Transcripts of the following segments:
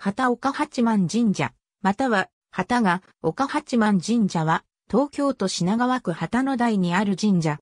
旗岡八幡神社、または、旗が岡八幡神社は、東京都品川区旗の台にある神社。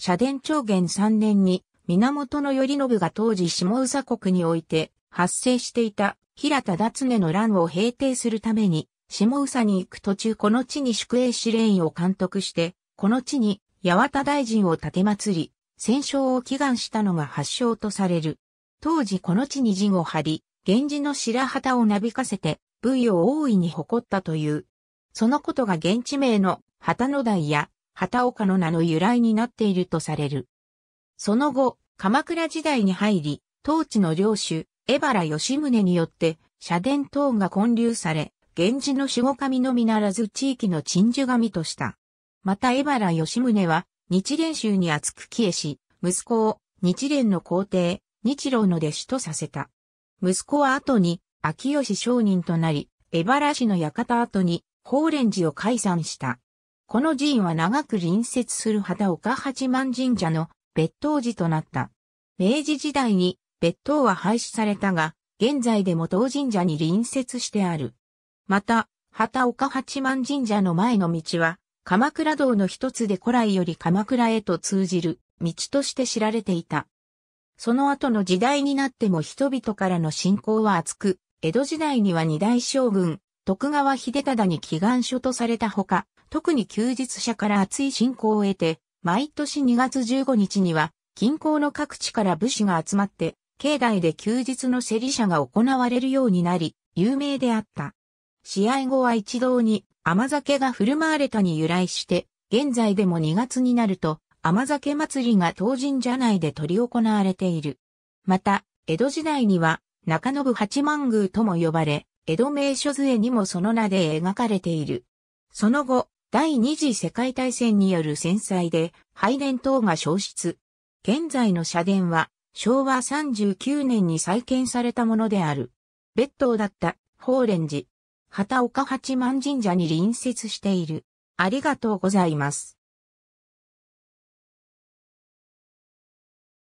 社殿長元3年に、源頼信が当時下宇佐国において、発生していた平田達根の乱を平定するために、下宇佐に行く途中この地に宿営司令員を監督して、この地に八幡大臣を建て祭り、戦勝を祈願したのが発祥とされる。当時この地に陣を張り、源氏の白旗をなびかせて、武位を大いに誇ったという。そのことが現地名の旗の台や旗岡の名の由来になっているとされる。その後、鎌倉時代に入り、当地の領主、江原義宗によって、社殿等が建立され、源氏の守護神のみならず地域の鎮守神とした。また江原義宗は、日蓮宗に厚く帰依し、息子を日蓮の皇帝、日露の弟子とさせた。息子は後に、秋吉商人となり、江原氏の館跡に、法蓮寺を解散した。この寺院は長く隣接する畑岡八幡神社の別当寺となった。明治時代に別当は廃止されたが、現在でも当神社に隣接してある。また、畑岡八幡神社の前の道は、鎌倉道の一つで古来より鎌倉へと通じる道として知られていた。その後の時代になっても人々からの信仰は厚く、江戸時代には二大将軍、徳川秀忠に祈願書とされたほか、特に休日者から厚い信仰を得て、毎年2月15日には、近郊の各地から武士が集まって、境内で休日の競り者が行われるようになり、有名であった。試合後は一堂に甘酒が振る舞われたに由来して、現在でも2月になると、甘酒祭りが当神社内で執り行われている。また、江戸時代には、中信八幡宮とも呼ばれ、江戸名所図絵にもその名で描かれている。その後、第二次世界大戦による戦災で、拝殿等が消失。現在の社殿は、昭和39年に再建されたものである。別当だった、法蓮寺。畑岡八幡神社に隣接している。ありがとうございます。